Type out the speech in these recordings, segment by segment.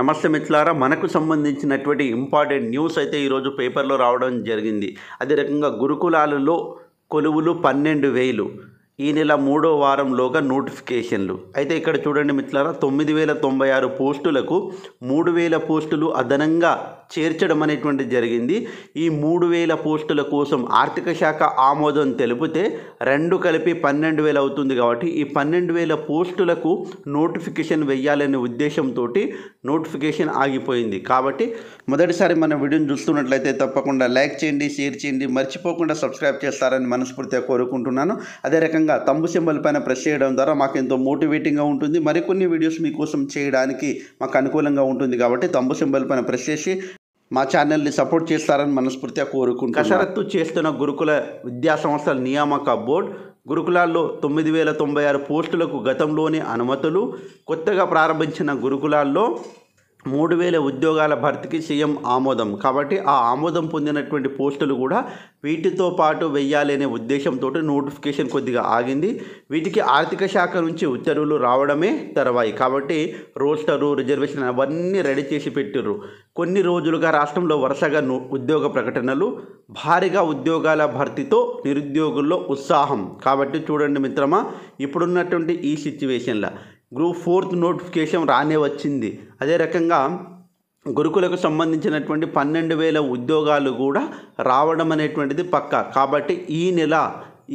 నమస్తే మిత్రులారా మనకు సంబంధించినటువంటి ఇంపార్టెంట్ న్యూస్ అయితే ఈరోజు పేపర్లో రావడం జరిగింది అదే రకంగా గురుకులాలలో కొలువులు పన్నెండు వేలు ఈ నెల మూడో వారంలోగా నోటిఫికేషన్లు అయితే ఇక్కడ చూడండి మిత్రులారా తొమ్మిది వేల తొంభై ఆరు పోస్టులకు మూడు వేల పోస్టులు అదనంగా చేర్చడం అనేటువంటిది జరిగింది ఈ మూడు వేల పోస్టుల కోసం ఆర్థిక శాఖ ఆమోదం తెలిపితే రెండు కలిపి పన్నెండు వేలు అవుతుంది కాబట్టి ఈ పన్నెండు వేల పోస్టులకు నోటిఫికేషన్ వెయ్యాలనే ఉద్దేశంతో నోటిఫికేషన్ ఆగిపోయింది కాబట్టి మొదటిసారి మన వీడియోని చూస్తున్నట్లయితే తప్పకుండా లైక్ చేయండి షేర్ చేయండి మర్చిపోకుండా సబ్స్క్రైబ్ చేస్తారని మనస్ఫూర్తిగా కోరుకుంటున్నాను అదే రకంగా అదేవిధంగా తంబు సింబల్ పైన ప్రెస్ చేయడం ద్వారా మాకు ఎంతో మోటివేటింగ్గా ఉంటుంది మరికొన్ని వీడియోస్ మీకోసం చేయడానికి మాకు అనుకూలంగా ఉంటుంది కాబట్టి తంబు సింబల్ పైన ప్రెస్ చేసి మా ఛానల్ని సపోర్ట్ చేస్తారని మనస్ఫూర్తిగా కోరుకుంటున్నాను కసరత్తు చేస్తున్న గురుకుల విద్యా సంస్థల నియామక బోర్డు గురుకులాల్లో తొమ్మిది వేల తొంభై ఆరు పోస్టులకు గతంలోనే అనుమతులు కొత్తగా ప్రారంభించిన గురుకులాల్లో మూడు వేల ఉద్యోగాల భర్తీకి సీఎం ఆమోదం కాబట్టి ఆ ఆమోదం పొందినటువంటి పోస్టులు కూడా వీటితో పాటు వెయ్యాలనే ఉద్దేశంతో నోటిఫికేషన్ కొద్దిగా ఆగింది వీటికి ఆర్థిక శాఖ నుంచి ఉత్తర్వులు రావడమే తర్వాయి కాబట్టి రోస్టరు రిజర్వేషన్ అవన్నీ రెడీ చేసి పెట్టారు కొన్ని రోజులుగా రాష్ట్రంలో వరుసగా ఉద్యోగ ప్రకటనలు భారీగా ఉద్యోగాల భర్తీతో నిరుద్యోగుల్లో ఉత్సాహం కాబట్టి చూడండి మిత్రమా ఇప్పుడున్నటువంటి ఈ సిచ్యువేషన్లో గ్రూప్ ఫోర్త్ నోటిఫికేషన్ రానే వచ్చింది అదే రకంగా గురుకులకు సంబంధించినటువంటి పన్నెండు వేల ఉద్యోగాలు కూడా రావడం అనేటువంటిది పక్క కాబట్టి ఈ నెల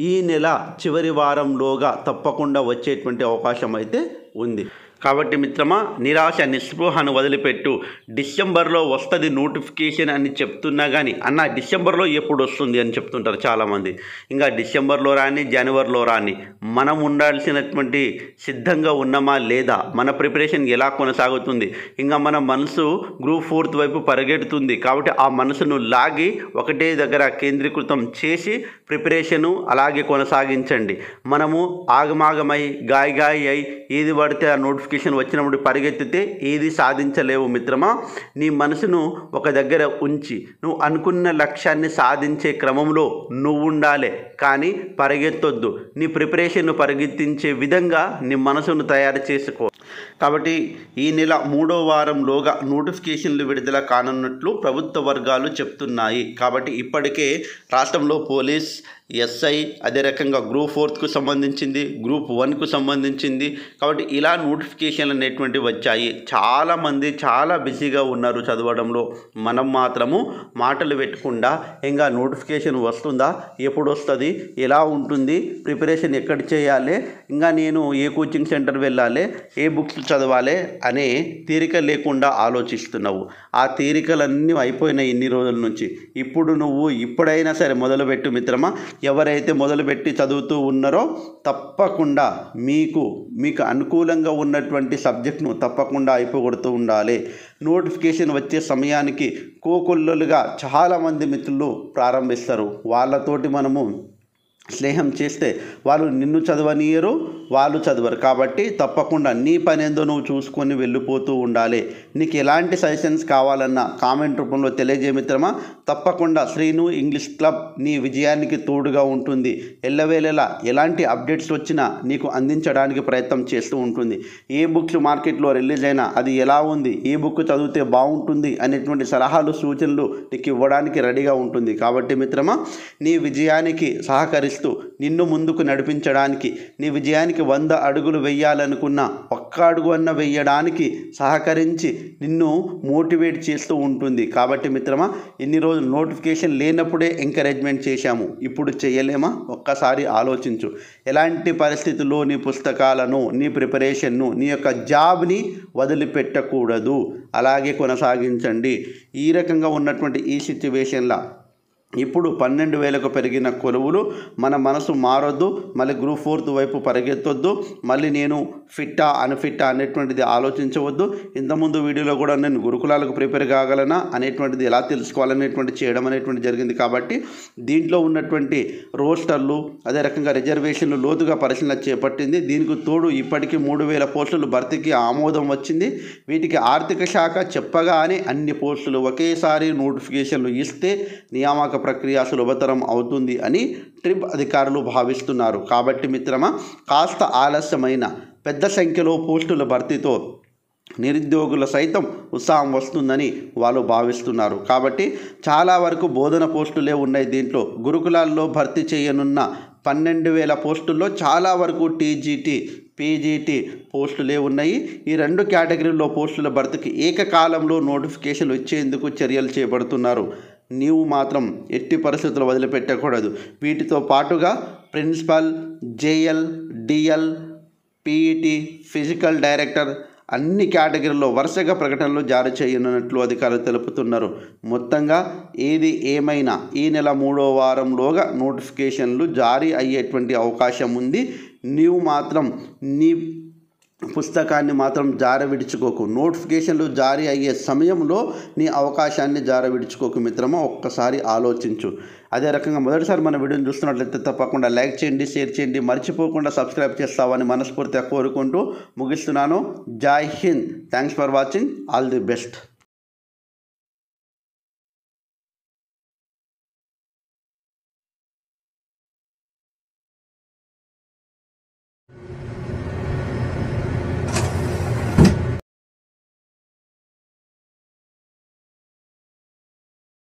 ఈ నెల చివరి వారంలోగా తప్పకుండా వచ్చేటువంటి అవకాశం అయితే ఉంది కాబట్టి మిత్రమా నిరాశ నిస్పృహను వదిలిపెట్టు డిసెంబర్లో వస్తుంది నోటిఫికేషన్ అని చెప్తున్నా కానీ అన్న డిసెంబర్లో ఎప్పుడు వస్తుంది అని చెప్తుంటారు చాలామంది ఇంకా డిసెంబర్లో రాని జనవరిలో రాని మనం ఉండాల్సినటువంటి సిద్ధంగా ఉన్నామా లేదా మన ప్రిపరేషన్ ఎలా కొనసాగుతుంది ఇంకా మన మనసు గ్రూప్ ఫోర్త్ వైపు పరిగెడుతుంది కాబట్టి ఆ మనసును లాగి ఒకటే దగ్గర కేంద్రీకృతం చేసి ప్రిపరేషను అలాగే కొనసాగించండి మనము ఆగమాగమై గాయగాయి అయి ఏది పడితే ఆ నోటిఫికేషన్ నోటిఫికేషన్ వచ్చినప్పుడు పరిగెత్తితే ఏది సాధించలేవు మిత్రమా నీ మనసును ఒక దగ్గర ఉంచి నువ్వు అనుకున్న లక్ష్యాన్ని సాధించే క్రమంలో నువ్వు ఉండాలి కానీ పరిగెత్తొద్దు నీ ప్రిపరేషన్ను పరిగెత్తించే విధంగా నీ మనసును తయారు చేసుకో కాబట్టి ఈ నెల మూడో వారంలోగా నోటిఫికేషన్లు విడుదల కానున్నట్లు ప్రభుత్వ వర్గాలు చెప్తున్నాయి కాబట్టి ఇప్పటికే రాష్ట్రంలో పోలీస్ ఎస్ఐ అదే రకంగా గ్రూప్ ఫోర్త్కు సంబంధించింది గ్రూప్ వన్కు సంబంధించింది కాబట్టి ఇలా నోటిఫికేషన్లు అనేటువంటివి వచ్చాయి చాలామంది చాలా బిజీగా ఉన్నారు చదవడంలో మనం మాత్రము మాటలు పెట్టకుండా ఇంకా నోటిఫికేషన్ వస్తుందా ఎప్పుడు వస్తుంది ఎలా ఉంటుంది ప్రిపరేషన్ ఎక్కడ చేయాలి ఇంకా నేను ఏ కోచింగ్ సెంటర్ వెళ్ళాలి ఏ బుక్స్ చదవాలి అనే తీరిక లేకుండా ఆలోచిస్తున్నావు ఆ తీరికలన్నీ అయిపోయినాయి ఇన్ని రోజుల నుంచి ఇప్పుడు నువ్వు ఇప్పుడైనా సరే మొదలుపెట్టు మిత్రమా ఎవరైతే మొదలుపెట్టి చదువుతూ ఉన్నారో తప్పకుండా మీకు మీకు అనుకూలంగా ఉన్నటువంటి సబ్జెక్ట్ను తప్పకుండా అయిపోగొడుతూ ఉండాలి నోటిఫికేషన్ వచ్చే సమయానికి కోకొల్లలుగా చాలామంది మిత్రులు ప్రారంభిస్తారు వాళ్ళతోటి మనము స్నేహం చేస్తే వాళ్ళు నిన్ను చదవనీయరు వాళ్ళు చదవరు కాబట్టి తప్పకుండా నీ పని ఏందో నువ్వు చూసుకొని వెళ్ళిపోతూ ఉండాలి నీకు ఎలాంటి సజెషన్స్ కావాలన్నా కామెంట్ రూపంలో తెలియజే మిత్రమా తప్పకుండా శ్రీను ఇంగ్లీష్ క్లబ్ నీ విజయానికి తోడుగా ఉంటుంది ఎల్లవేళలా ఎలాంటి అప్డేట్స్ వచ్చినా నీకు అందించడానికి ప్రయత్నం చేస్తూ ఉంటుంది ఏ బుక్స్ మార్కెట్లో రిలీజ్ అయినా అది ఎలా ఉంది ఏ బుక్ చదివితే బాగుంటుంది అనేటువంటి సలహాలు సూచనలు నీకు ఇవ్వడానికి రెడీగా ఉంటుంది కాబట్టి మిత్రమా నీ విజయానికి సహకరి క్రైస్తు నిన్ను ముందుకు నడిపించడానికి నీ విజయానికి వంద అడుగులు వెయ్యాలనుకున్న ఒక్క అడుగు అన్న వెయ్యడానికి సహకరించి నిన్ను మోటివేట్ చేస్తూ ఉంటుంది కాబట్టి మిత్రమా ఇన్ని రోజులు నోటిఫికేషన్ లేనప్పుడే ఎంకరేజ్మెంట్ చేశాము ఇప్పుడు చేయలేమా ఒక్కసారి ఆలోచించు ఎలాంటి పరిస్థితుల్లో నీ పుస్తకాలను నీ ప్రిపరేషన్ను నీ యొక్క జాబ్ని వదిలిపెట్టకూడదు అలాగే కొనసాగించండి ఈ రకంగా ఉన్నటువంటి ఈ సిచ్యువేషన్లో ఇప్పుడు పన్నెండు వేలకు పెరిగిన కొలువులు మన మనసు మారొద్దు మళ్ళీ గ్రూప్ ఫోర్త్ వైపు పరిగెత్తొద్దు మళ్ళీ నేను ఫిట్టా అన్ఫిట్టా అనేటువంటిది ఆలోచించవద్దు ఇంతకుముందు వీడియోలో కూడా నేను గురుకులాలకు ప్రిపేర్ కాగలనా అనేటువంటిది ఎలా తెలుసుకోవాలనేటువంటి చేయడం అనేటువంటి జరిగింది కాబట్టి దీంట్లో ఉన్నటువంటి రోస్టర్లు అదే రకంగా రిజర్వేషన్లు లోతుగా పరిశీలన చేపట్టింది దీనికి తోడు ఇప్పటికీ మూడు వేల పోస్టులు భర్తీకి ఆమోదం వచ్చింది వీటికి ఆర్థిక శాఖ చెప్పగానే అన్ని పోస్టులు ఒకేసారి నోటిఫికేషన్లు ఇస్తే నియామక ప్రక్రియ సులభతరం అవుతుంది అని ట్రిప్ అధికారులు భావిస్తున్నారు కాబట్టి మిత్రమా కాస్త ఆలస్యమైన పెద్ద సంఖ్యలో పోస్టుల భర్తీతో నిరుద్యోగుల సైతం ఉత్సాహం వస్తుందని వాళ్ళు భావిస్తున్నారు కాబట్టి చాలా వరకు బోధన పోస్టులే ఉన్నాయి దీంట్లో గురుకులాల్లో భర్తీ చేయనున్న పన్నెండు వేల పోస్టుల్లో చాలా వరకు టీజీటీ పీజీటీ పోస్టులే ఉన్నాయి ఈ రెండు కేటగిరీల్లో పోస్టుల భర్తీకి ఏకకాలంలో నోటిఫికేషన్ ఇచ్చేందుకు చర్యలు చేపడుతున్నారు నీవు మాత్రం ఎట్టి పరిస్థితులు వదిలిపెట్టకూడదు వీటితో పాటుగా principal JL DL PET physical director అన్ని కేటగిరీల్లో వరుసగా ప్రకటనలు జారీ చేయనున్నట్లు అధికారులు తెలుపుతున్నారు మొత్తంగా ఏది ఏమైనా ఈ నెల మూడో వారంలోగా నోటిఫికేషన్లు జారీ అయ్యేటువంటి అవకాశం ఉంది నీవు మాత్రం నీ పుస్తకాన్ని మాత్రం జార విడుచుకోకు నోటిఫికేషన్లు జారీ అయ్యే సమయంలో నీ అవకాశాన్ని జార విడుచుకోకు మిత్రమా ఒక్కసారి ఆలోచించు అదే రకంగా మొదటిసారి మన వీడియోని చూస్తున్నట్లయితే తప్పకుండా లైక్ చేయండి షేర్ చేయండి మర్చిపోకుండా సబ్స్క్రైబ్ చేస్తావని మనస్ఫూర్తిగా కోరుకుంటూ ముగిస్తున్నాను జై హింద్ thanks for watching all the best